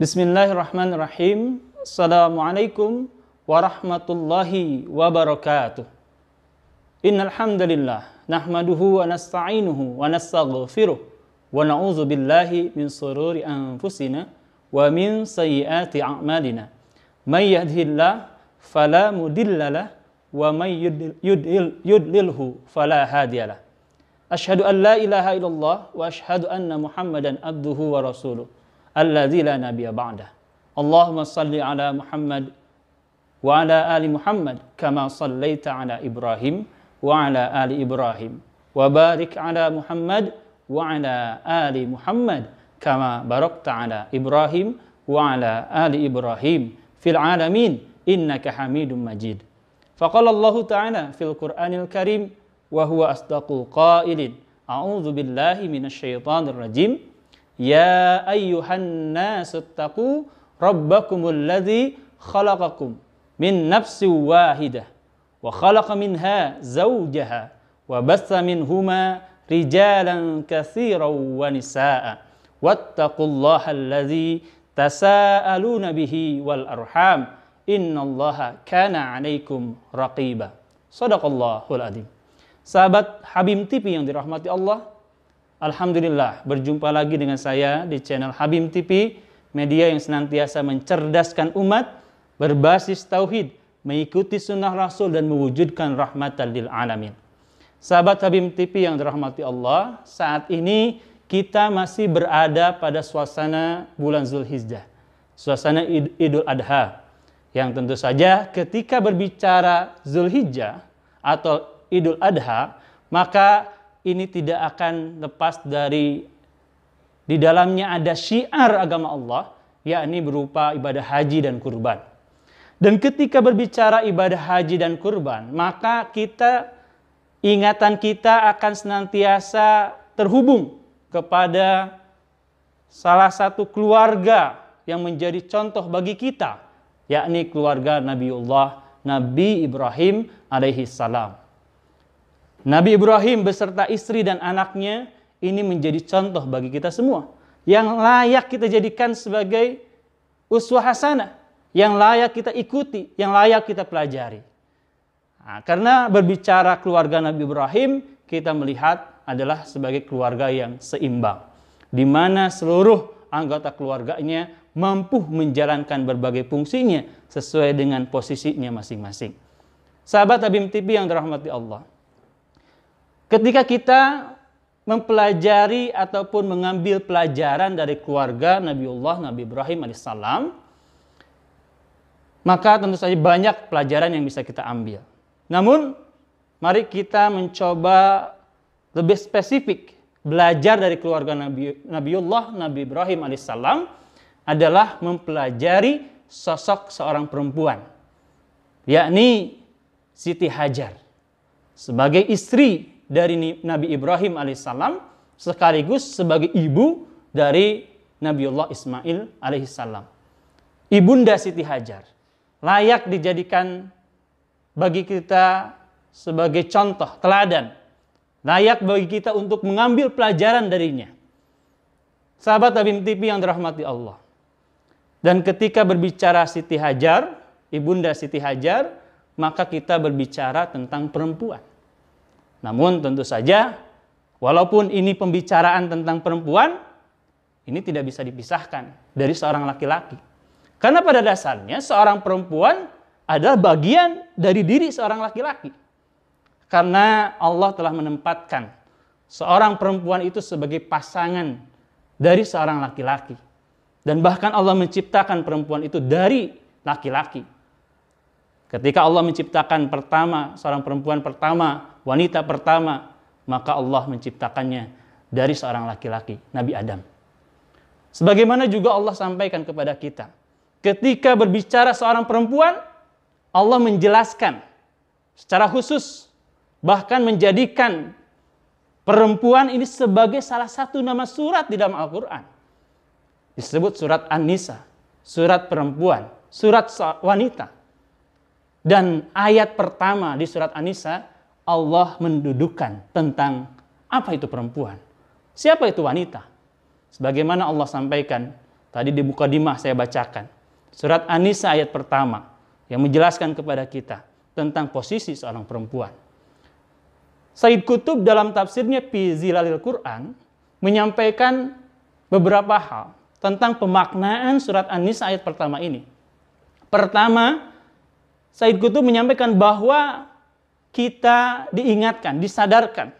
بسم الله الرحمن الرحيم السلام عليكم ورحمة الله وبركاته إن الحمد لله نحمده ونستعينه ونستغفره ونعوذ بالله من شرور أنفسنا ومن سيئات أعمالنا من يهده الله فلا مدل له ومن يدلله فلا هادي له أشهد أن لا إله إلا الله وأشهد أن محمدا عبده ورسوله الذي لا نبي بعده اللهم صل على محمد وعلى آل محمد كما صليت على إبراهيم وعلى آل إبراهيم وبارك على محمد وعلى آل محمد كما باركت على إبراهيم وعلى آل إبراهيم في العالمين إنك حميد مجيد فقال الله تعالى في القرآن الكريم وهو أصدق قائل أعوذ بالله من الشيطان الرجيم يا أيها الناس اتقوا ربكم الذي خلقكم من نفس واحدة وخلق منها زوجها وبث منهما رجالا كثيرا ونساء واتقوا الله الذي تساءلون به والأرحام إن الله كان عليكم رقيبا صدق الله العظيم Sahabat Habim TV yang dirahmati Allah, Alhamdulillah, berjumpa lagi dengan saya di channel Habim TV, media yang senantiasa mencerdaskan umat, berbasis tauhid, mengikuti sunnah Rasul dan mewujudkan rahmatan lil alamin. Sahabat Habim TV yang dirahmati Allah, saat ini kita masih berada pada suasana bulan Zulhijjah, suasana Idul Adha, yang tentu saja ketika berbicara Zulhijjah atau Idul Adha, maka ini tidak akan lepas dari di dalamnya ada syiar agama Allah, yakni berupa ibadah haji dan kurban. Dan ketika berbicara ibadah haji dan kurban, maka kita ingatan kita akan senantiasa terhubung kepada salah satu keluarga yang menjadi contoh bagi kita, yakni keluarga Nabiullah Nabi Ibrahim alaihi salam. Nabi Ibrahim beserta istri dan anaknya ini menjadi contoh bagi kita semua yang layak kita jadikan sebagai uswah hasanah, yang layak kita ikuti, yang layak kita pelajari. Nah, karena berbicara keluarga Nabi Ibrahim, kita melihat adalah sebagai keluarga yang seimbang, di mana seluruh anggota keluarganya mampu menjalankan berbagai fungsinya sesuai dengan posisinya masing-masing. Sahabat Abim TV yang dirahmati Allah, Ketika kita mempelajari ataupun mengambil pelajaran dari keluarga Nabi Allah Nabi Ibrahim alaihissalam, maka tentu saja banyak pelajaran yang bisa kita ambil. Namun, mari kita mencoba lebih spesifik belajar dari keluarga Nabi, Allah Nabi Ibrahim alaihissalam adalah mempelajari sosok seorang perempuan, yakni Siti Hajar sebagai istri dari Nabi Ibrahim alaihissalam sekaligus sebagai ibu dari Nabi Allah Ismail alaihissalam. Ibunda Siti Hajar layak dijadikan bagi kita sebagai contoh teladan, layak bagi kita untuk mengambil pelajaran darinya. Sahabat Abim TV yang dirahmati Allah. Dan ketika berbicara Siti Hajar, Ibunda Siti Hajar, maka kita berbicara tentang perempuan. Namun tentu saja walaupun ini pembicaraan tentang perempuan, ini tidak bisa dipisahkan dari seorang laki-laki. Karena pada dasarnya seorang perempuan adalah bagian dari diri seorang laki-laki. Karena Allah telah menempatkan seorang perempuan itu sebagai pasangan dari seorang laki-laki. Dan bahkan Allah menciptakan perempuan itu dari laki-laki. Ketika Allah menciptakan pertama seorang perempuan pertama wanita pertama, maka Allah menciptakannya dari seorang laki-laki, Nabi Adam. Sebagaimana juga Allah sampaikan kepada kita, ketika berbicara seorang perempuan, Allah menjelaskan secara khusus, bahkan menjadikan perempuan ini sebagai salah satu nama surat di dalam Al-Quran. Disebut surat An-Nisa, surat perempuan, surat wanita. Dan ayat pertama di surat An-Nisa Allah mendudukan tentang apa itu perempuan. Siapa itu wanita? Sebagaimana Allah sampaikan tadi di mukadimah saya bacakan. Surat an ayat pertama yang menjelaskan kepada kita tentang posisi seorang perempuan. Said Kutub dalam tafsirnya Pizilalil Quran menyampaikan beberapa hal tentang pemaknaan surat An-Nisa ayat pertama ini. Pertama, Said Kutub menyampaikan bahwa kita diingatkan, disadarkan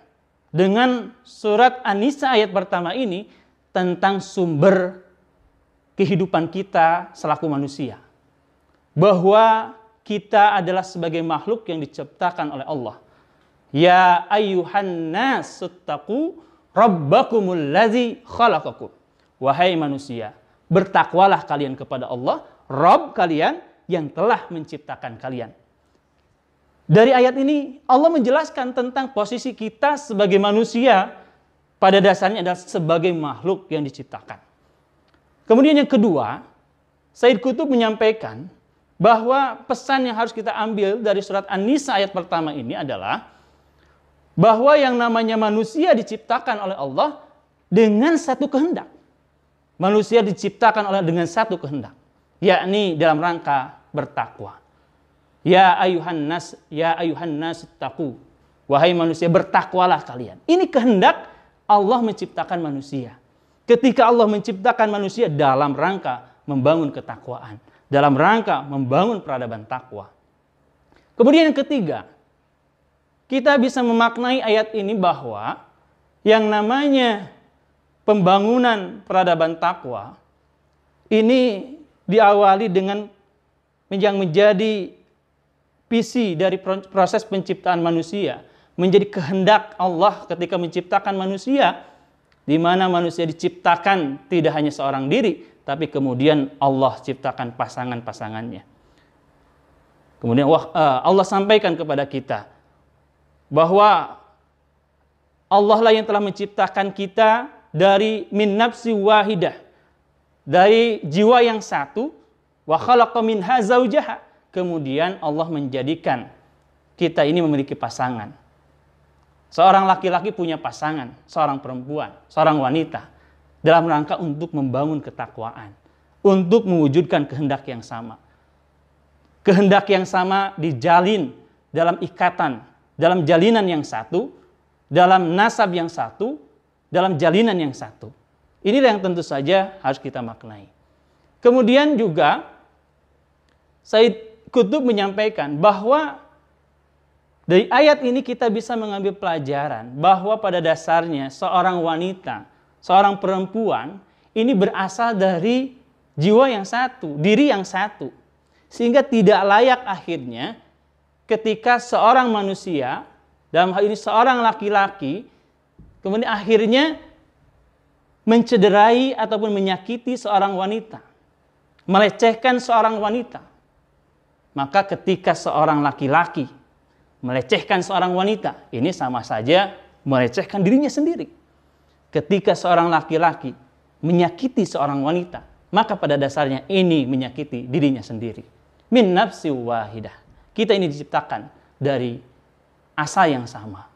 dengan surat an ayat pertama ini tentang sumber kehidupan kita selaku manusia. Bahwa kita adalah sebagai makhluk yang diciptakan oleh Allah. Ya ayuhan nas ittaqu rabbakumul ladzi khalaqakum. Wahai manusia, bertakwalah kalian kepada Allah, Rob kalian yang telah menciptakan kalian. Dari ayat ini Allah menjelaskan tentang posisi kita sebagai manusia pada dasarnya adalah sebagai makhluk yang diciptakan. Kemudian yang kedua, Said Kutub menyampaikan bahwa pesan yang harus kita ambil dari surat An-Nisa ayat pertama ini adalah bahwa yang namanya manusia diciptakan oleh Allah dengan satu kehendak. Manusia diciptakan oleh dengan satu kehendak, yakni dalam rangka bertakwa. Ya ayuhan nas, ya ayuhan nas taku. Wahai manusia, bertakwalah kalian. Ini kehendak Allah menciptakan manusia. Ketika Allah menciptakan manusia dalam rangka membangun ketakwaan. Dalam rangka membangun peradaban takwa. Kemudian yang ketiga, kita bisa memaknai ayat ini bahwa yang namanya pembangunan peradaban takwa ini diawali dengan yang menjadi visi dari proses penciptaan manusia menjadi kehendak Allah ketika menciptakan manusia di mana manusia diciptakan tidak hanya seorang diri tapi kemudian Allah ciptakan pasangan-pasangannya. Kemudian eh, Allah sampaikan kepada kita bahwa Allah lah yang telah menciptakan kita dari min nafsi wahidah dari jiwa yang satu wa khalaqa minha zaujaha kemudian Allah menjadikan kita ini memiliki pasangan. Seorang laki-laki punya pasangan, seorang perempuan, seorang wanita dalam rangka untuk membangun ketakwaan, untuk mewujudkan kehendak yang sama. Kehendak yang sama dijalin dalam ikatan, dalam jalinan yang satu, dalam nasab yang satu, dalam jalinan yang satu. Inilah yang tentu saja harus kita maknai. Kemudian juga Said Kutub menyampaikan bahwa dari ayat ini kita bisa mengambil pelajaran bahwa pada dasarnya seorang wanita, seorang perempuan ini berasal dari jiwa yang satu, diri yang satu. Sehingga tidak layak akhirnya ketika seorang manusia, dalam hal ini seorang laki-laki, kemudian akhirnya mencederai ataupun menyakiti seorang wanita, melecehkan seorang wanita. Maka ketika seorang laki-laki melecehkan seorang wanita, ini sama saja melecehkan dirinya sendiri. Ketika seorang laki-laki menyakiti seorang wanita, maka pada dasarnya ini menyakiti dirinya sendiri. Min nafsi wahidah. Kita ini diciptakan dari asa yang sama.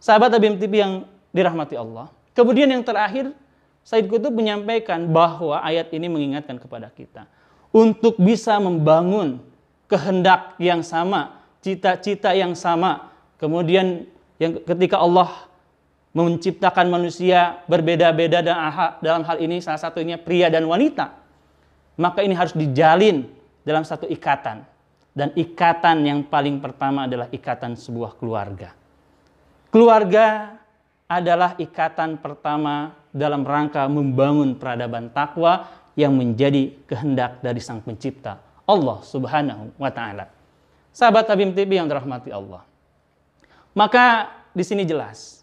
Sahabat Abim Tibi yang dirahmati Allah. Kemudian yang terakhir, Said Qutub menyampaikan bahwa ayat ini mengingatkan kepada kita untuk bisa membangun kehendak yang sama, cita-cita yang sama. Kemudian yang ketika Allah menciptakan manusia berbeda-beda dan dalam hal ini salah satunya pria dan wanita. Maka ini harus dijalin dalam satu ikatan. Dan ikatan yang paling pertama adalah ikatan sebuah keluarga. Keluarga adalah ikatan pertama dalam rangka membangun peradaban takwa yang menjadi kehendak dari Sang Pencipta Allah Subhanahu wa taala. Sahabat Habib Tibi yang dirahmati Allah. Maka di sini jelas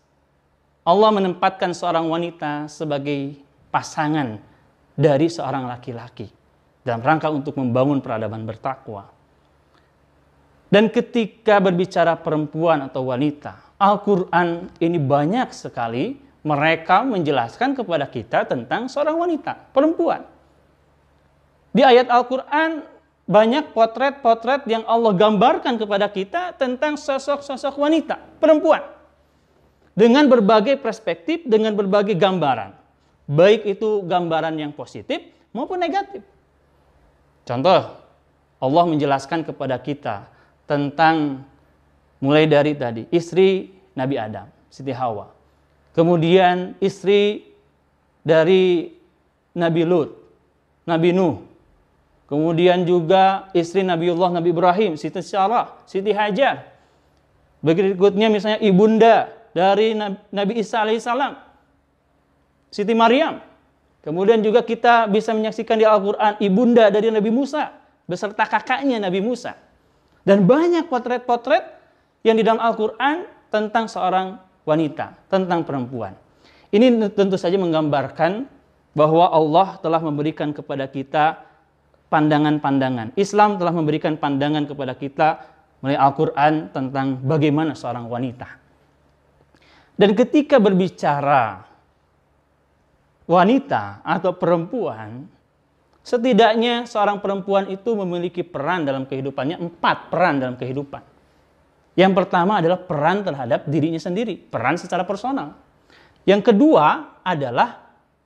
Allah menempatkan seorang wanita sebagai pasangan dari seorang laki-laki dalam rangka untuk membangun peradaban bertakwa. Dan ketika berbicara perempuan atau wanita, Al-Quran ini banyak sekali mereka menjelaskan kepada kita tentang seorang wanita, perempuan. Di ayat Al-Quran banyak potret-potret yang Allah gambarkan kepada kita tentang sosok-sosok wanita, perempuan. Dengan berbagai perspektif, dengan berbagai gambaran. Baik itu gambaran yang positif maupun negatif. Contoh, Allah menjelaskan kepada kita tentang mulai dari tadi istri Nabi Adam, Siti Hawa. Kemudian istri dari Nabi Lut, Nabi Nuh, Kemudian juga istri Nabiullah Nabi Ibrahim, Siti Sarah, Siti Hajar. Berikutnya misalnya ibunda dari Nabi Isa alaihissalam, Siti Maryam. Kemudian juga kita bisa menyaksikan di Al-Quran ibunda dari Nabi Musa beserta kakaknya Nabi Musa. Dan banyak potret-potret yang di dalam Al-Quran tentang seorang wanita, tentang perempuan. Ini tentu saja menggambarkan bahwa Allah telah memberikan kepada kita pandangan-pandangan. Islam telah memberikan pandangan kepada kita melalui Al-Quran tentang bagaimana seorang wanita. Dan ketika berbicara wanita atau perempuan, setidaknya seorang perempuan itu memiliki peran dalam kehidupannya, empat peran dalam kehidupan. Yang pertama adalah peran terhadap dirinya sendiri, peran secara personal. Yang kedua adalah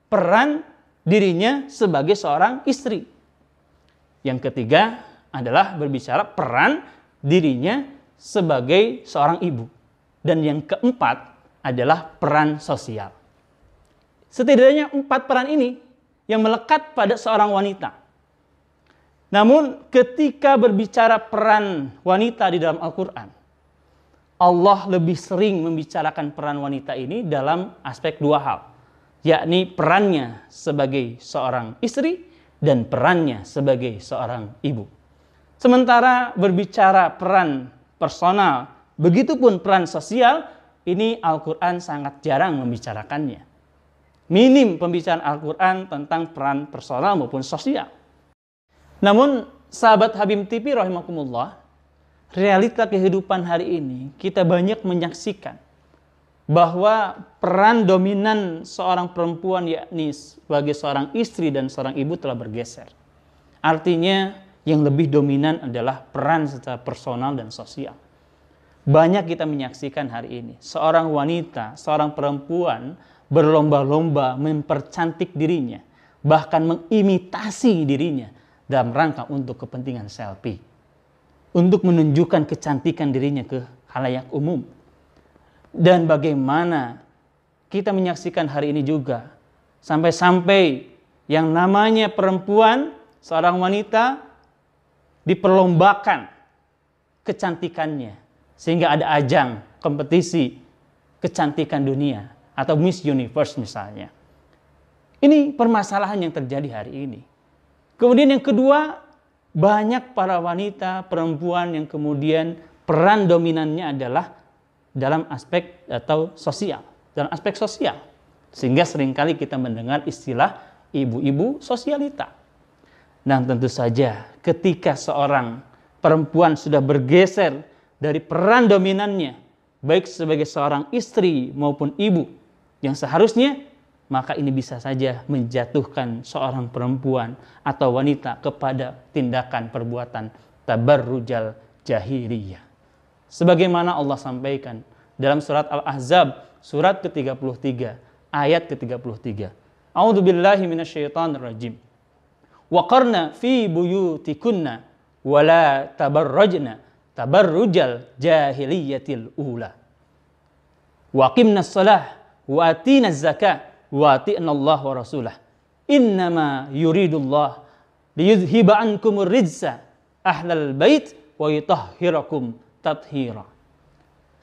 peran dirinya sebagai seorang istri. Yang ketiga adalah berbicara peran dirinya sebagai seorang ibu. Dan yang keempat adalah peran sosial. Setidaknya empat peran ini yang melekat pada seorang wanita. Namun ketika berbicara peran wanita di dalam Al-Quran, Allah lebih sering membicarakan peran wanita ini dalam aspek dua hal, yakni perannya sebagai seorang istri dan perannya sebagai seorang ibu. Sementara berbicara peran personal, begitupun peran sosial, ini Al-Quran sangat jarang membicarakannya. Minim pembicaraan Al-Quran tentang peran personal maupun sosial. Namun, sahabat Habib TV rahimakumullah, realita kehidupan hari ini kita banyak menyaksikan bahwa peran dominan seorang perempuan yakni sebagai seorang istri dan seorang ibu telah bergeser. Artinya yang lebih dominan adalah peran secara personal dan sosial. Banyak kita menyaksikan hari ini seorang wanita, seorang perempuan berlomba-lomba mempercantik dirinya, bahkan mengimitasi dirinya dalam rangka untuk kepentingan selfie. Untuk menunjukkan kecantikan dirinya ke halayak umum dan bagaimana kita menyaksikan hari ini juga sampai-sampai yang namanya perempuan, seorang wanita diperlombakan kecantikannya sehingga ada ajang kompetisi kecantikan dunia atau Miss Universe misalnya. Ini permasalahan yang terjadi hari ini. Kemudian yang kedua, banyak para wanita, perempuan yang kemudian peran dominannya adalah dalam aspek atau sosial, dalam aspek sosial. Sehingga seringkali kita mendengar istilah ibu-ibu sosialita. Dan nah, tentu saja ketika seorang perempuan sudah bergeser dari peran dominannya, baik sebagai seorang istri maupun ibu yang seharusnya, maka ini bisa saja menjatuhkan seorang perempuan atau wanita kepada tindakan perbuatan tabarrujal jahiliyah. Sebagaimana Allah sampaikan dalam surat Al-Ahzab surat ke-33 ayat ke-33. A'udzubillahi minasyaitonir rajim. Wa qarna fi buyutikunna wa la tabarrajna tabarrujal jahiliyatil ula. Wa qimna salah wa atina zakah wa ati'na Allah wa rasulah. Innama yuridullah liyuzhiba ankum rijsa ahlal bait wa yutahhirakum tathira.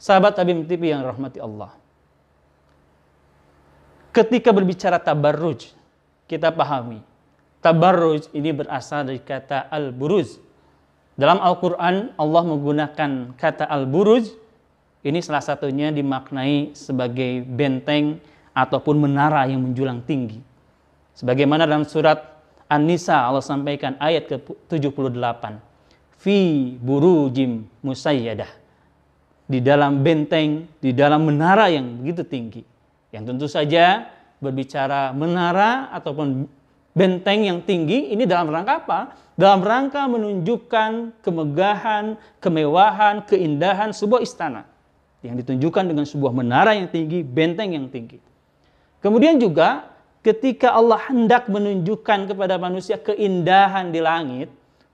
Sahabat Abim TV yang rahmati Allah. Ketika berbicara tabarruj, kita pahami. Tabarruj ini berasal dari kata al-buruz. Dalam Al-Quran, Allah menggunakan kata al-buruz. Ini salah satunya dimaknai sebagai benteng ataupun menara yang menjulang tinggi. Sebagaimana dalam surat An-Nisa Allah sampaikan ayat ke-78 fi burujim musayyadah di dalam benteng, di dalam menara yang begitu tinggi. Yang tentu saja berbicara menara ataupun benteng yang tinggi ini dalam rangka apa? Dalam rangka menunjukkan kemegahan, kemewahan, keindahan sebuah istana yang ditunjukkan dengan sebuah menara yang tinggi, benteng yang tinggi. Kemudian juga ketika Allah hendak menunjukkan kepada manusia keindahan di langit,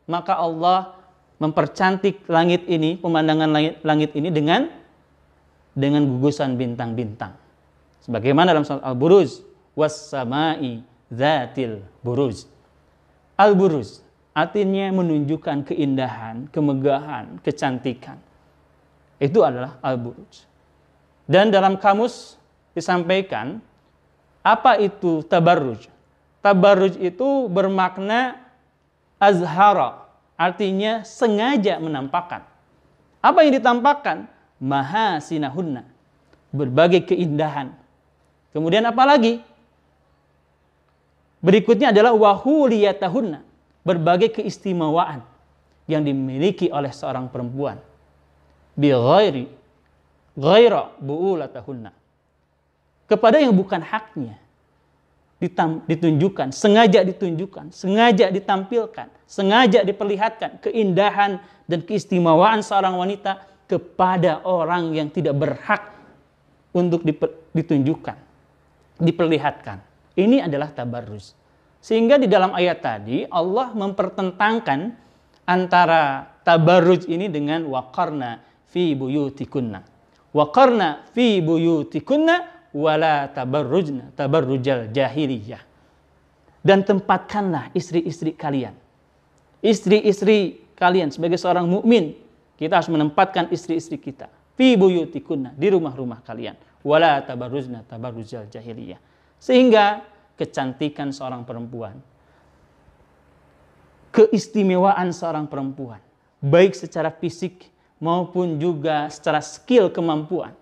maka Allah mempercantik langit ini, pemandangan langit, langit ini dengan dengan gugusan bintang-bintang. Sebagaimana dalam surat Al-Buruj, wassama'i zatil buruj. Al-Buruj artinya menunjukkan keindahan, kemegahan, kecantikan. Itu adalah Al-Buruj. Dan dalam kamus disampaikan apa itu tabarruj? Tabarruj itu bermakna azhara, Artinya sengaja menampakkan. Apa yang ditampakkan? Maha sinahunna. Berbagai keindahan. Kemudian apa lagi? Berikutnya adalah wahuliyatahunna. Berbagai keistimewaan yang dimiliki oleh seorang perempuan. Bi ghairi ghaira bu'ulatahunna. Kepada yang bukan haknya ditunjukkan, sengaja ditunjukkan, sengaja ditampilkan, sengaja diperlihatkan keindahan dan keistimewaan seorang wanita kepada orang yang tidak berhak untuk ditunjukkan, diperlihatkan. Ini adalah tabarruz. Sehingga di dalam ayat tadi Allah mempertentangkan antara tabarruz ini dengan wakarna fi buyutikunna. Wakarna fi buyutikunna wala tabarrujna tabarrujal jahiliyah. Dan tempatkanlah istri-istri kalian. Istri-istri kalian sebagai seorang mukmin, kita harus menempatkan istri-istri kita fi buyutikunna di rumah-rumah kalian wala tabarrujna tabarrujal jahiliyah. Sehingga kecantikan seorang perempuan keistimewaan seorang perempuan baik secara fisik maupun juga secara skill kemampuan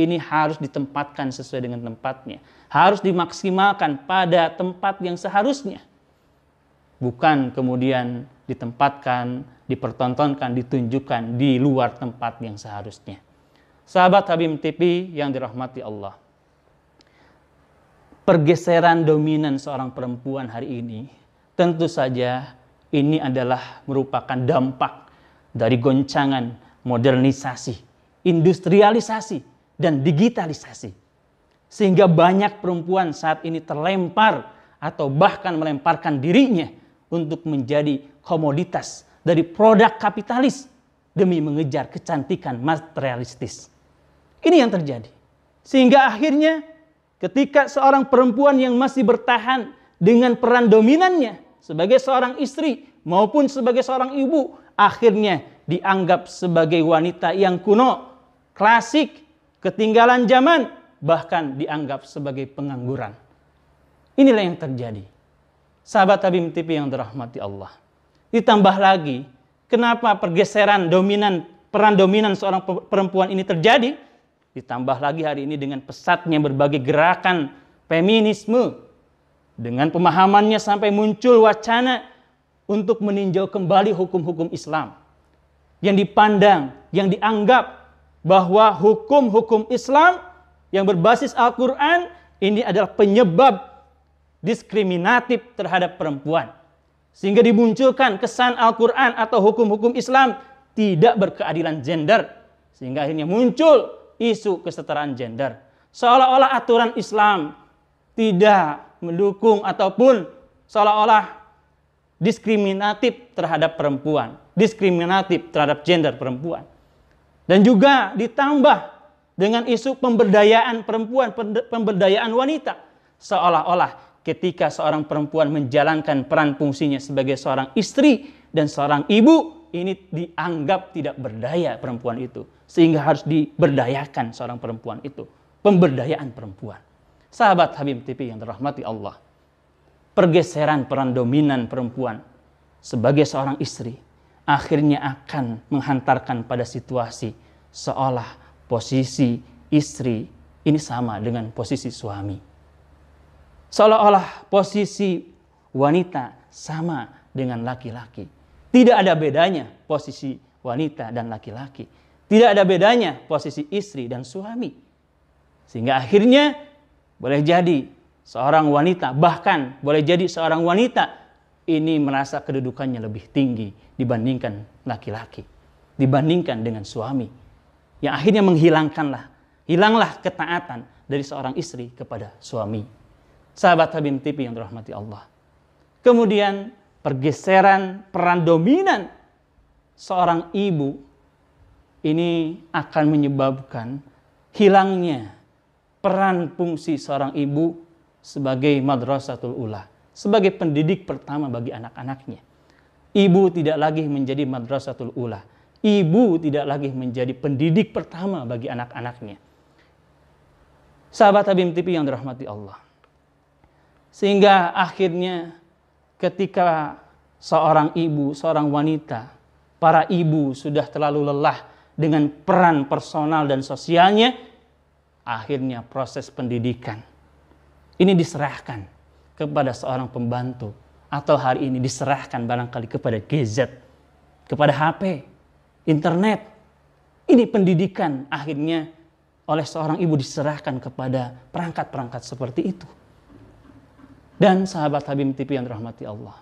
ini harus ditempatkan sesuai dengan tempatnya. Harus dimaksimalkan pada tempat yang seharusnya. Bukan kemudian ditempatkan, dipertontonkan, ditunjukkan di luar tempat yang seharusnya. Sahabat Habib TV yang dirahmati Allah. Pergeseran dominan seorang perempuan hari ini tentu saja ini adalah merupakan dampak dari goncangan modernisasi, industrialisasi dan digitalisasi. Sehingga banyak perempuan saat ini terlempar atau bahkan melemparkan dirinya untuk menjadi komoditas dari produk kapitalis demi mengejar kecantikan materialistis. Ini yang terjadi. Sehingga akhirnya ketika seorang perempuan yang masih bertahan dengan peran dominannya sebagai seorang istri maupun sebagai seorang ibu akhirnya dianggap sebagai wanita yang kuno, klasik, ketinggalan zaman, bahkan dianggap sebagai pengangguran. Inilah yang terjadi. Sahabat Habib TV yang dirahmati Allah. Ditambah lagi, kenapa pergeseran dominan peran dominan seorang perempuan ini terjadi? Ditambah lagi hari ini dengan pesatnya berbagai gerakan feminisme dengan pemahamannya sampai muncul wacana untuk meninjau kembali hukum-hukum Islam yang dipandang, yang dianggap bahwa hukum-hukum Islam yang berbasis Al-Quran ini adalah penyebab diskriminatif terhadap perempuan. Sehingga dimunculkan kesan Al-Quran atau hukum-hukum Islam tidak berkeadilan gender. Sehingga akhirnya muncul isu kesetaraan gender. Seolah-olah aturan Islam tidak mendukung ataupun seolah-olah diskriminatif terhadap perempuan, diskriminatif terhadap gender perempuan. Dan juga ditambah dengan isu pemberdayaan perempuan, pemberdayaan wanita. Seolah-olah ketika seorang perempuan menjalankan peran fungsinya sebagai seorang istri dan seorang ibu, ini dianggap tidak berdaya perempuan itu. Sehingga harus diberdayakan seorang perempuan itu. Pemberdayaan perempuan. Sahabat Habib TV yang dirahmati Allah. Pergeseran peran dominan perempuan sebagai seorang istri akhirnya akan menghantarkan pada situasi seolah posisi istri ini sama dengan posisi suami. Seolah-olah posisi wanita sama dengan laki-laki. Tidak ada bedanya posisi wanita dan laki-laki. Tidak ada bedanya posisi istri dan suami. Sehingga akhirnya boleh jadi seorang wanita, bahkan boleh jadi seorang wanita ini merasa kedudukannya lebih tinggi dibandingkan laki-laki, dibandingkan dengan suami. Yang akhirnya menghilangkanlah, hilanglah ketaatan dari seorang istri kepada suami. Sahabat Habib Tipi yang dirahmati Allah. Kemudian pergeseran peran dominan seorang ibu ini akan menyebabkan hilangnya peran fungsi seorang ibu sebagai madrasatul ulah sebagai pendidik pertama bagi anak-anaknya. Ibu tidak lagi menjadi madrasatul ula. Ibu tidak lagi menjadi pendidik pertama bagi anak-anaknya. Sahabat Habib TV yang dirahmati Allah. Sehingga akhirnya ketika seorang ibu, seorang wanita, para ibu sudah terlalu lelah dengan peran personal dan sosialnya, akhirnya proses pendidikan ini diserahkan kepada seorang pembantu atau hari ini diserahkan barangkali kepada gadget, kepada HP, internet. Ini pendidikan akhirnya oleh seorang ibu diserahkan kepada perangkat-perangkat seperti itu. Dan sahabat Habib TV yang dirahmati Allah.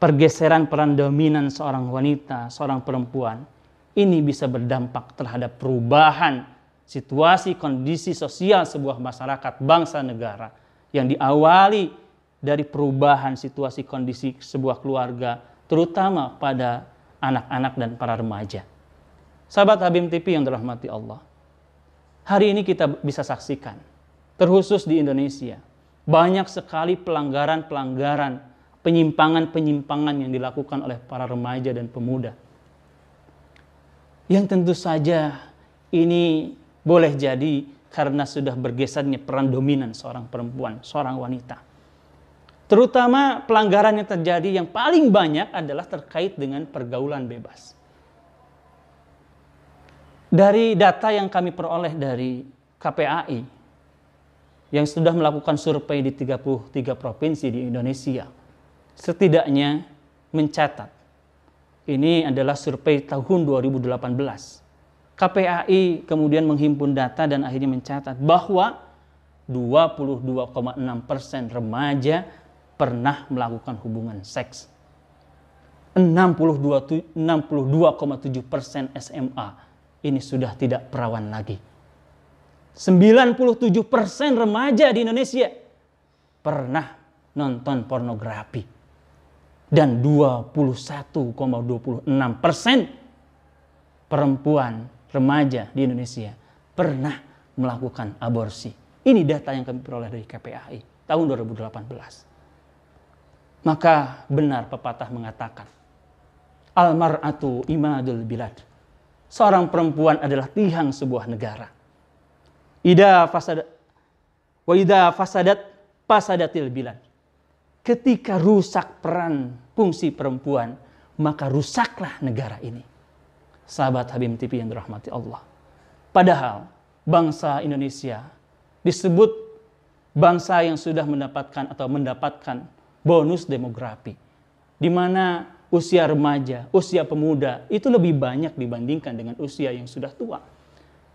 Pergeseran peran dominan seorang wanita, seorang perempuan, ini bisa berdampak terhadap perubahan situasi kondisi sosial sebuah masyarakat, bangsa, negara yang diawali dari perubahan situasi kondisi sebuah keluarga, terutama pada anak-anak dan para remaja. Sahabat Habim TV yang dirahmati Allah, hari ini kita bisa saksikan, terkhusus di Indonesia, banyak sekali pelanggaran-pelanggaran, penyimpangan-penyimpangan yang dilakukan oleh para remaja dan pemuda. Yang tentu saja ini boleh jadi karena sudah bergesernya peran dominan seorang perempuan, seorang wanita. Terutama pelanggaran yang terjadi yang paling banyak adalah terkait dengan pergaulan bebas. Dari data yang kami peroleh dari KPAI yang sudah melakukan survei di 33 provinsi di Indonesia, setidaknya mencatat ini adalah survei tahun 2018 KPAI kemudian menghimpun data dan akhirnya mencatat bahwa 22,6% persen remaja pernah melakukan hubungan seks. 62,7% persen SMA ini sudah tidak perawan lagi. 97% persen remaja di Indonesia pernah nonton pornografi. Dan 21,26% persen perempuan remaja di Indonesia pernah melakukan aborsi. Ini data yang kami peroleh dari KPAI tahun 2018. Maka benar pepatah mengatakan, Almar'atu imadul bilad. Seorang perempuan adalah tiang sebuah negara. Ida fasadat, wa ida fasadat fasadatil bilad. Ketika rusak peran fungsi perempuan, maka rusaklah negara ini sahabat Habib TV yang dirahmati Allah. Padahal bangsa Indonesia disebut bangsa yang sudah mendapatkan atau mendapatkan bonus demografi. Di mana usia remaja, usia pemuda itu lebih banyak dibandingkan dengan usia yang sudah tua.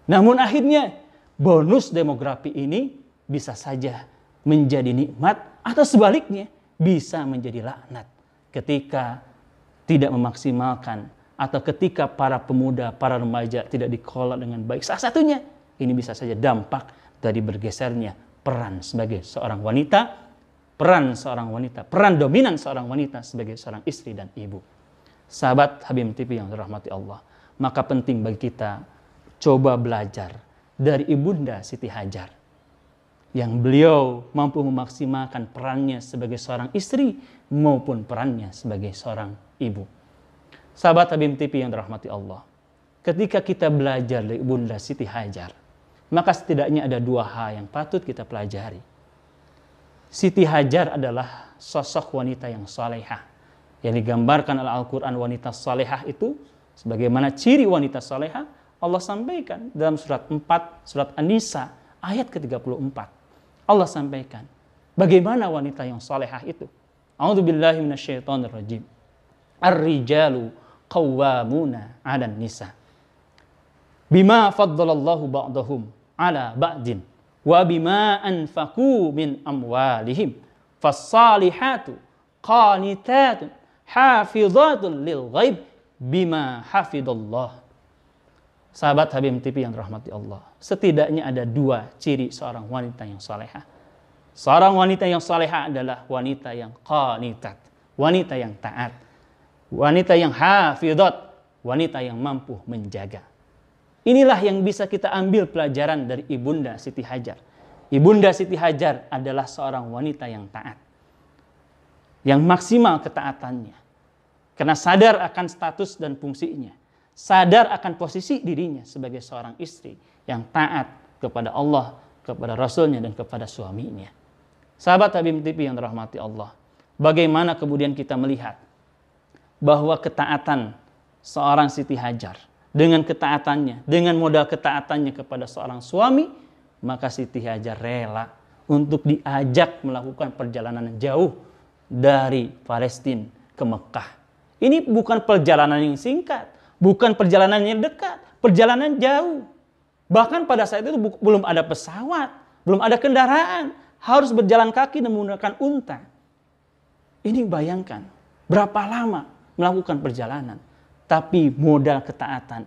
Namun akhirnya bonus demografi ini bisa saja menjadi nikmat atau sebaliknya bisa menjadi laknat ketika tidak memaksimalkan atau ketika para pemuda, para remaja tidak dikelola dengan baik. Salah satunya ini bisa saja dampak dari bergesernya peran sebagai seorang wanita, peran seorang wanita, peran dominan seorang wanita sebagai seorang istri dan ibu. Sahabat Habib TV yang dirahmati Allah, maka penting bagi kita coba belajar dari Ibunda Siti Hajar yang beliau mampu memaksimalkan perannya sebagai seorang istri maupun perannya sebagai seorang ibu. Sahabat Habib TV yang dirahmati Allah. Ketika kita belajar dari Bunda Siti Hajar, maka setidaknya ada dua hal yang patut kita pelajari. Siti Hajar adalah sosok wanita yang salehah. Yang digambarkan oleh Al-Quran wanita salehah itu, sebagaimana ciri wanita salehah, Allah sampaikan dalam surat 4, surat An-Nisa, ayat ke-34. Allah sampaikan, bagaimana wanita yang salehah itu? A'udzubillahiminasyaitonirrojim. Ar-rijalu qawwamuna 'alan nisa bima faddalallahu ba'dahum 'ala ba'din wa bima anfaqu min amwalihim fas-salihatu qanitatun hafizatun lil ghaib bima hafidallah sahabat Habib TV yang dirahmati Allah setidaknya ada dua ciri seorang wanita yang salehah seorang wanita yang salehah adalah wanita yang qanitat wanita yang taat wanita yang hafidot, wanita yang mampu menjaga. Inilah yang bisa kita ambil pelajaran dari Ibunda Siti Hajar. Ibunda Siti Hajar adalah seorang wanita yang taat. Yang maksimal ketaatannya. Karena sadar akan status dan fungsinya. Sadar akan posisi dirinya sebagai seorang istri yang taat kepada Allah, kepada Rasulnya, dan kepada suaminya. Sahabat Habib TV yang dirahmati Allah. Bagaimana kemudian kita melihat bahwa ketaatan seorang Siti Hajar dengan ketaatannya, dengan modal ketaatannya kepada seorang suami, maka Siti Hajar rela untuk diajak melakukan perjalanan jauh dari Palestina ke Mekah. Ini bukan perjalanan yang singkat, bukan perjalanan yang dekat, perjalanan jauh. Bahkan pada saat itu belum ada pesawat, belum ada kendaraan, harus berjalan kaki dan menggunakan unta. Ini bayangkan, berapa lama melakukan perjalanan. Tapi modal ketaatan,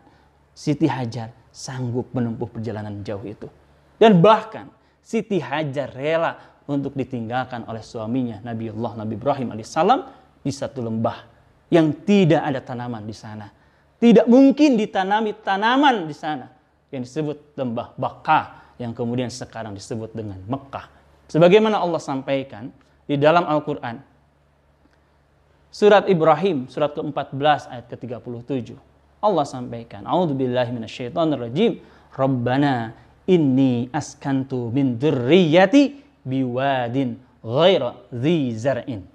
Siti Hajar sanggup menempuh perjalanan jauh itu. Dan bahkan Siti Hajar rela untuk ditinggalkan oleh suaminya Nabi Allah Nabi Ibrahim alaihissalam di satu lembah yang tidak ada tanaman di sana. Tidak mungkin ditanami tanaman di sana yang disebut lembah Baka yang kemudian sekarang disebut dengan Mekah. Sebagaimana Allah sampaikan di dalam Al-Quran, Surat Ibrahim, surat ke-14 ayat ke-37. Allah sampaikan, A'udzubillahi minasyaitonirrajim. Rabbana inni askantu min dzurriyyati biwadin ghaira dzi zar'in.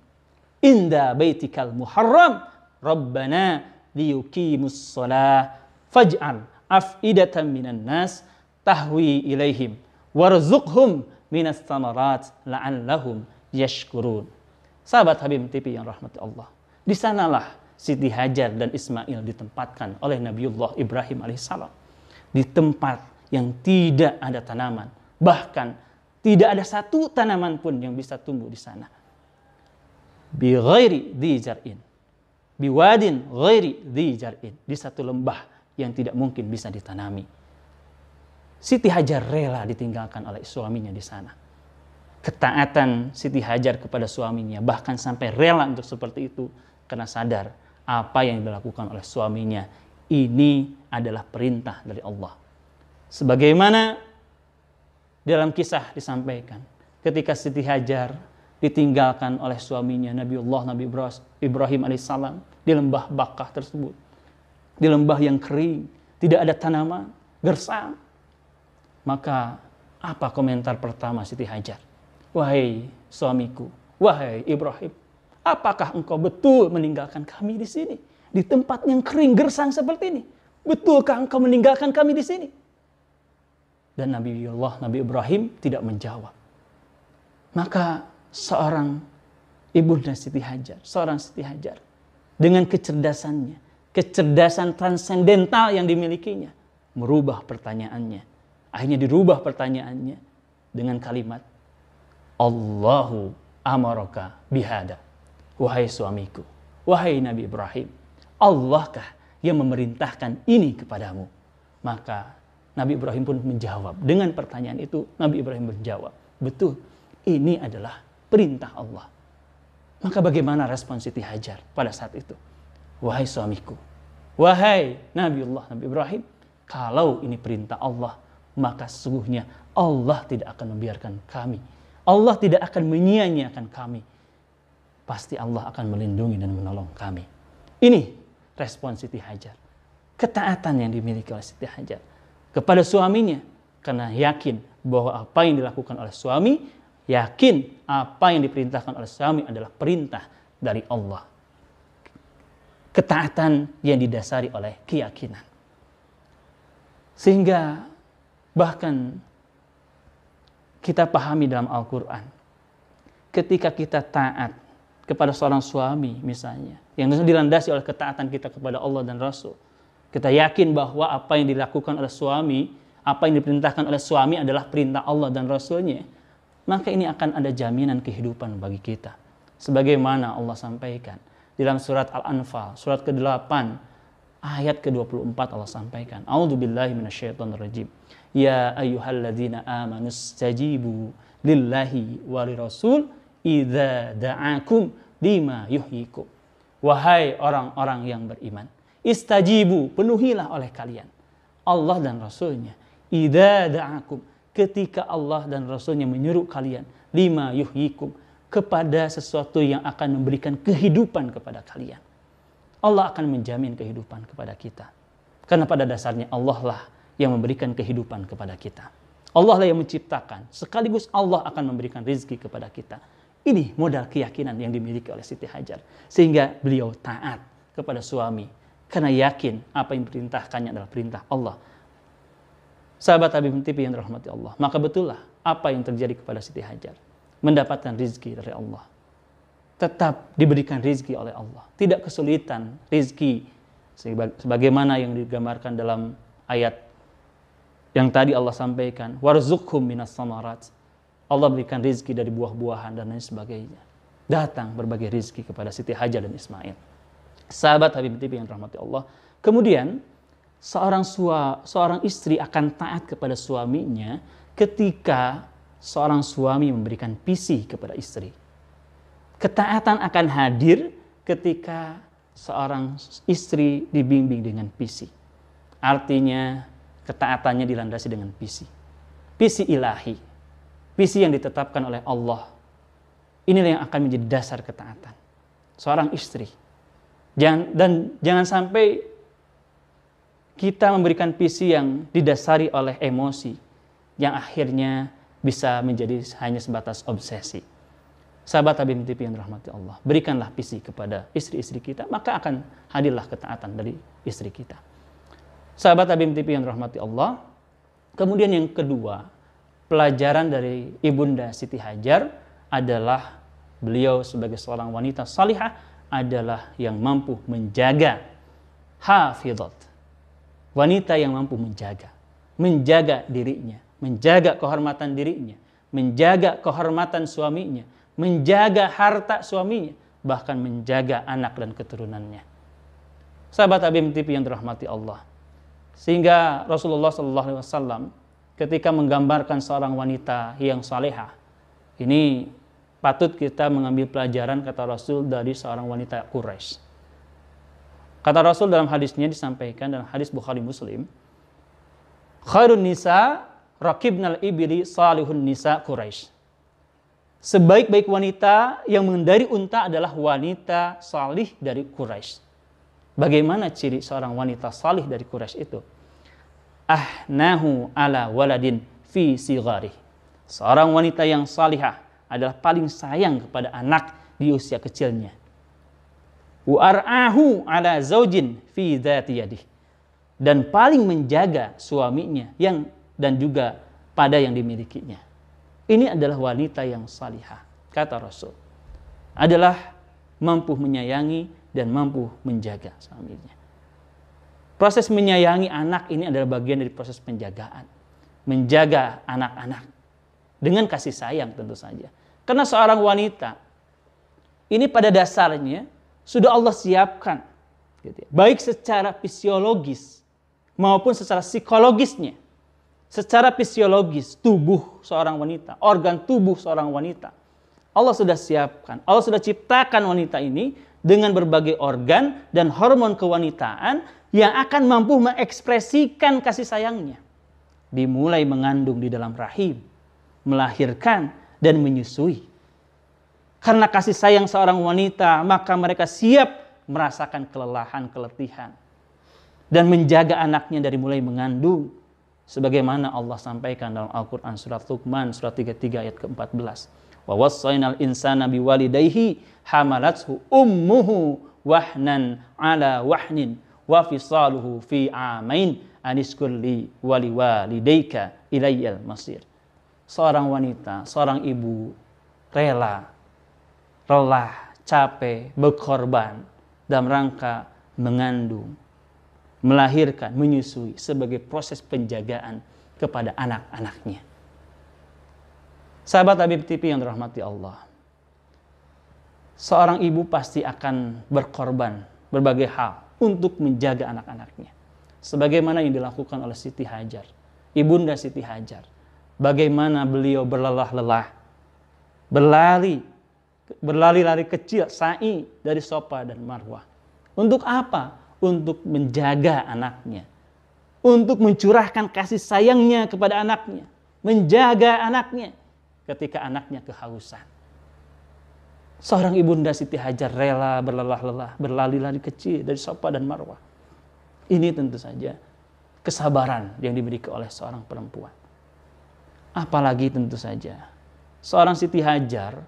Inda baitikal muharram Rabbana liyuqimus shalah faj'al af'idatan minan nas tahwi ilaihim warzuqhum minas samarat la'allahum yashkurun. Sahabat Habib TV yang Rahmati Allah. Di sanalah Siti Hajar dan Ismail ditempatkan oleh Nabiullah Ibrahim alaihissalam. Di tempat yang tidak ada tanaman. Bahkan tidak ada satu tanaman pun yang bisa tumbuh di sana. Bi ghairi di jar'in. Bi wadin ghairi di Di satu lembah yang tidak mungkin bisa ditanami. Siti Hajar rela ditinggalkan oleh suaminya di sana ketaatan Siti Hajar kepada suaminya, bahkan sampai rela untuk seperti itu karena sadar apa yang dilakukan oleh suaminya ini adalah perintah dari Allah. Sebagaimana dalam kisah disampaikan, ketika Siti Hajar ditinggalkan oleh suaminya Nabi Allah Nabi Ibrahim alaihissalam di lembah Bakah tersebut, di lembah yang kering, tidak ada tanaman, gersang. Maka apa komentar pertama Siti Hajar? Wahai suamiku, wahai Ibrahim, apakah engkau betul meninggalkan kami di sini? Di tempat yang kering gersang seperti ini. Betulkah engkau meninggalkan kami di sini? Dan Nabi Allah, Nabi Ibrahim tidak menjawab. Maka seorang ibu ibunda Siti Hajar, seorang Siti Hajar, dengan kecerdasannya, kecerdasan transendental yang dimilikinya, merubah pertanyaannya. Akhirnya dirubah pertanyaannya dengan kalimat, Allahu amaraka bihada. Wahai suamiku, wahai Nabi Ibrahim, Allahkah yang memerintahkan ini kepadamu? Maka Nabi Ibrahim pun menjawab. Dengan pertanyaan itu Nabi Ibrahim menjawab, betul ini adalah perintah Allah. Maka bagaimana respon Siti Hajar pada saat itu? Wahai suamiku, wahai Nabi Allah, Nabi Ibrahim, kalau ini perintah Allah, maka sungguhnya Allah tidak akan membiarkan kami Allah tidak akan menyia-nyiakan kami. Pasti Allah akan melindungi dan menolong kami. Ini respon Siti Hajar. Ketaatan yang dimiliki oleh Siti Hajar kepada suaminya karena yakin bahwa apa yang dilakukan oleh suami, yakin apa yang diperintahkan oleh suami adalah perintah dari Allah. Ketaatan yang didasari oleh keyakinan. Sehingga bahkan kita pahami dalam Al-Quran. Ketika kita taat kepada seorang suami misalnya, yang dilandasi oleh ketaatan kita kepada Allah dan Rasul, kita yakin bahwa apa yang dilakukan oleh suami, apa yang diperintahkan oleh suami adalah perintah Allah dan Rasulnya, maka ini akan ada jaminan kehidupan bagi kita. Sebagaimana Allah sampaikan dalam surat Al-Anfal, surat ke-8, ayat ke-24 Allah sampaikan. A'udzubillahi rajim ya ayyuhalladzina amanu istajibu lillahi wa rasul idza da'akum lima yuhyikum wahai orang-orang yang beriman istajibu penuhilah oleh kalian Allah dan rasulnya idza da'akum ketika Allah dan rasulnya menyuruh kalian lima yuhyikum kepada sesuatu yang akan memberikan kehidupan kepada kalian Allah akan menjamin kehidupan kepada kita karena pada dasarnya Allah lah yang memberikan kehidupan kepada kita. Allah lah yang menciptakan, sekaligus Allah akan memberikan rizki kepada kita. Ini modal keyakinan yang dimiliki oleh Siti Hajar. Sehingga beliau taat kepada suami. Karena yakin apa yang perintahkannya adalah perintah Allah. Sahabat Habib TV yang dirahmati Allah. Maka betullah apa yang terjadi kepada Siti Hajar. Mendapatkan rizki dari Allah. Tetap diberikan rizki oleh Allah. Tidak kesulitan rizki. Sebagaimana yang digambarkan dalam ayat yang tadi Allah sampaikan warzukhum minas samarat Allah berikan rizki dari buah-buahan dan lain sebagainya datang berbagai rizki kepada Siti Hajar dan Ismail sahabat Habib Tipi yang rahmati Allah kemudian seorang sua, seorang istri akan taat kepada suaminya ketika seorang suami memberikan visi kepada istri ketaatan akan hadir ketika seorang istri dibimbing dengan visi artinya ketaatannya dilandasi dengan visi. Visi ilahi. Visi yang ditetapkan oleh Allah. Inilah yang akan menjadi dasar ketaatan. Seorang istri. Jangan, dan jangan sampai kita memberikan visi yang didasari oleh emosi. Yang akhirnya bisa menjadi hanya sebatas obsesi. Sahabat Habib TV yang rahmati Allah, berikanlah visi kepada istri-istri kita, maka akan hadirlah ketaatan dari istri kita. Sahabat Abim TV yang rahmati Allah. Kemudian yang kedua, pelajaran dari Ibunda Siti Hajar adalah beliau sebagai seorang wanita salihah adalah yang mampu menjaga hafidot. Wanita yang mampu menjaga, menjaga dirinya, menjaga kehormatan dirinya, menjaga kehormatan suaminya, menjaga harta suaminya, bahkan menjaga anak dan keturunannya. Sahabat Abim TV yang dirahmati Allah, sehingga Rasulullah Sallallahu Alaihi Wasallam ketika menggambarkan seorang wanita yang salehah, ini patut kita mengambil pelajaran kata Rasul dari seorang wanita Quraisy. Kata Rasul dalam hadisnya disampaikan dalam hadis Bukhari Muslim, khairun nisa rakibnal ibili salihun nisa Quraisy. Sebaik-baik wanita yang mengendari unta adalah wanita salih dari Quraisy. Bagaimana ciri seorang wanita salih dari Quraisy itu? Ahnahu ala waladin fi sigari. Seorang wanita yang salihah adalah paling sayang kepada anak di usia kecilnya. Wa'ar'ahu ala zaujin fi dzatiyadih. Dan paling menjaga suaminya yang dan juga pada yang dimilikinya. Ini adalah wanita yang salihah, kata Rasul. Adalah mampu menyayangi dan mampu menjaga suaminya. Proses menyayangi anak ini adalah bagian dari proses penjagaan. Menjaga anak-anak dengan kasih sayang tentu saja. Karena seorang wanita ini pada dasarnya sudah Allah siapkan gitu ya. baik secara fisiologis maupun secara psikologisnya. Secara fisiologis tubuh seorang wanita, organ tubuh seorang wanita. Allah sudah siapkan, Allah sudah ciptakan wanita ini dengan berbagai organ dan hormon kewanitaan yang akan mampu mengekspresikan kasih sayangnya. Dimulai mengandung di dalam rahim, melahirkan dan menyusui. Karena kasih sayang seorang wanita, maka mereka siap merasakan kelelahan, keletihan dan menjaga anaknya dari mulai mengandung sebagaimana Allah sampaikan dalam Al-Qur'an surat Luqman surat 33 ayat ke-14 wa wassaynal insana biwalidayhi hamalathu ummuhu wahnan ala wahnin wa fisaluhu fi amain aniskur li wali walidayka ilayyal masir. Seorang wanita, seorang ibu rela, lelah, capek, berkorban dalam rangka mengandung, melahirkan, menyusui sebagai proses penjagaan kepada anak-anaknya. Sahabat Habib TV yang dirahmati Allah. Seorang ibu pasti akan berkorban berbagai hal untuk menjaga anak-anaknya. Sebagaimana yang dilakukan oleh Siti Hajar. Ibunda Siti Hajar. Bagaimana beliau berlelah-lelah. Berlari. Berlari-lari kecil, sa'i dari sopa dan marwah. Untuk apa? Untuk menjaga anaknya. Untuk mencurahkan kasih sayangnya kepada anaknya. Menjaga anaknya ketika anaknya kehausan. Seorang ibunda Siti Hajar rela berlelah-lelah, berlali lari kecil dari Sopa dan Marwah. Ini tentu saja kesabaran yang diberikan oleh seorang perempuan. Apalagi tentu saja seorang Siti Hajar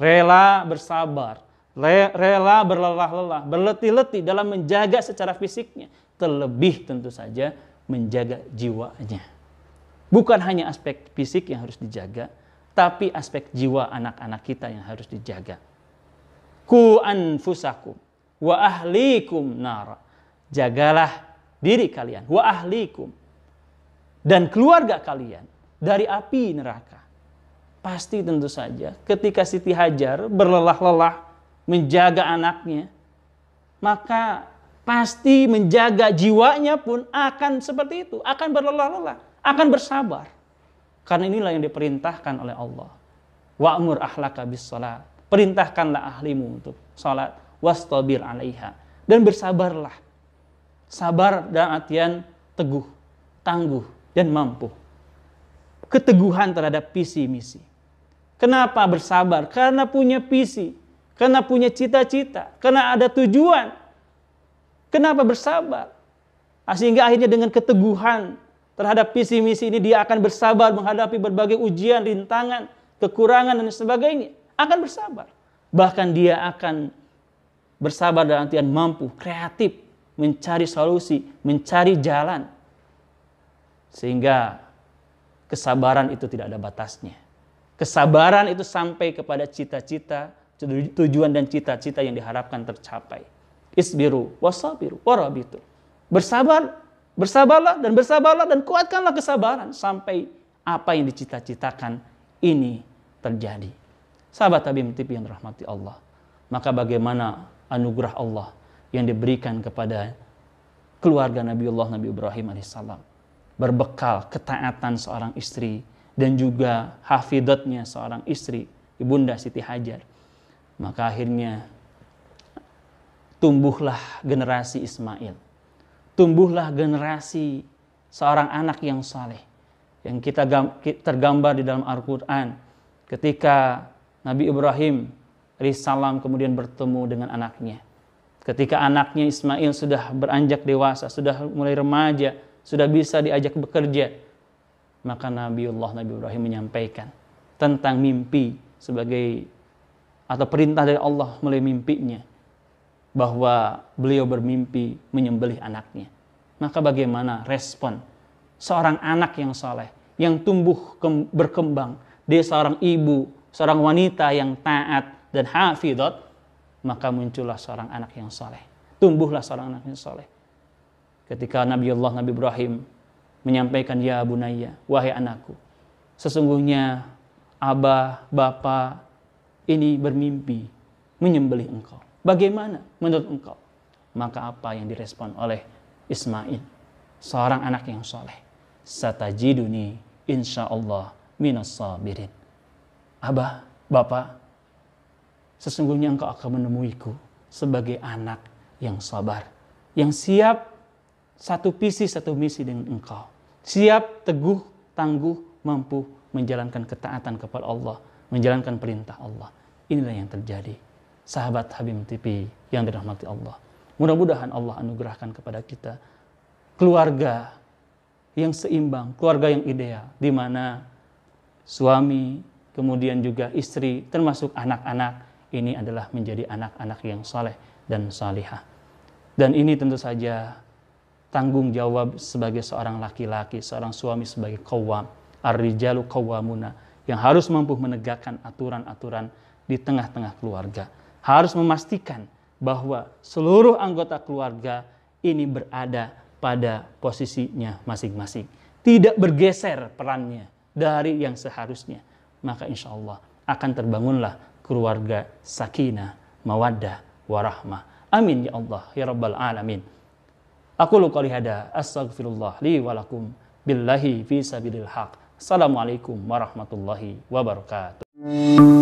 rela bersabar, rela berlelah-lelah, berleti leti dalam menjaga secara fisiknya, terlebih tentu saja menjaga jiwanya. Bukan hanya aspek fisik yang harus dijaga, tapi aspek jiwa anak-anak kita yang harus dijaga. Ku anfusakum wa ahlikum nara. Jagalah diri kalian wa ahlikum dan keluarga kalian dari api neraka. Pasti tentu saja ketika Siti Hajar berlelah-lelah menjaga anaknya, maka pasti menjaga jiwanya pun akan seperti itu, akan berlelah-lelah, akan bersabar karena inilah yang diperintahkan oleh Allah. Wa'mur ahlaka bis salat. Perintahkanlah ahlimu untuk sholat wastabir alaiha dan bersabarlah. Sabar dalam artian teguh, tangguh dan mampu. Keteguhan terhadap visi misi. Kenapa bersabar? Karena punya visi, karena punya cita-cita, karena ada tujuan. Kenapa bersabar? sehingga akhirnya dengan keteguhan terhadap visi misi ini dia akan bersabar menghadapi berbagai ujian, rintangan, kekurangan dan sebagainya. Akan bersabar. Bahkan dia akan bersabar dalam artian mampu, kreatif, mencari solusi, mencari jalan. Sehingga kesabaran itu tidak ada batasnya. Kesabaran itu sampai kepada cita-cita, tujuan dan cita-cita yang diharapkan tercapai. Isbiru, wasabiru, warabitu. Bersabar Bersabarlah dan bersabarlah dan kuatkanlah kesabaran sampai apa yang dicita-citakan ini terjadi. Sahabat Habib Tipi yang rahmati Allah. Maka bagaimana anugerah Allah yang diberikan kepada keluarga Nabi Allah Nabi Ibrahim alaihissalam. Berbekal ketaatan seorang istri dan juga hafidatnya seorang istri, Ibunda Siti Hajar. Maka akhirnya tumbuhlah generasi Ismail tumbuhlah generasi seorang anak yang saleh yang kita tergambar di dalam Al-Qur'an ketika Nabi Ibrahim salam kemudian bertemu dengan anaknya. Ketika anaknya Ismail sudah beranjak dewasa, sudah mulai remaja, sudah bisa diajak bekerja, maka Nabiullah Nabi Ibrahim menyampaikan tentang mimpi sebagai atau perintah dari Allah melalui mimpinya bahwa beliau bermimpi menyembelih anaknya. Maka bagaimana respon seorang anak yang soleh, yang tumbuh berkembang, dia seorang ibu, seorang wanita yang taat dan hafidot, maka muncullah seorang anak yang soleh. Tumbuhlah seorang anak yang soleh. Ketika Nabi Allah, Nabi Ibrahim menyampaikan, Ya Bunaya, wahai anakku, sesungguhnya Abah, Bapak ini bermimpi menyembelih engkau. Bagaimana menurut engkau? Maka apa yang direspon oleh Ismail, seorang anak yang soleh. Satajiduni insya Allah minas sabirin. Abah, Bapak, sesungguhnya engkau akan menemuiku sebagai anak yang sabar. Yang siap satu visi, satu misi dengan engkau. Siap, teguh, tangguh, mampu menjalankan ketaatan kepada Allah. Menjalankan perintah Allah. Inilah yang terjadi sahabat Habib TV yang dirahmati Allah. Mudah-mudahan Allah anugerahkan kepada kita keluarga yang seimbang, keluarga yang ideal, di mana suami, kemudian juga istri, termasuk anak-anak, ini adalah menjadi anak-anak yang saleh dan salihah. Dan ini tentu saja tanggung jawab sebagai seorang laki-laki, seorang suami sebagai kawam, ar-rijalu kawamuna, yang harus mampu menegakkan aturan-aturan di tengah-tengah keluarga harus memastikan bahwa seluruh anggota keluarga ini berada pada posisinya masing-masing. Tidak bergeser perannya dari yang seharusnya. Maka insya Allah akan terbangunlah keluarga sakinah, mawaddah, warahmah. Amin ya Allah, ya Rabbal Alamin. Aku luka lihada, astagfirullah li walakum, billahi fi sabidil haq. Assalamualaikum warahmatullahi wabarakatuh.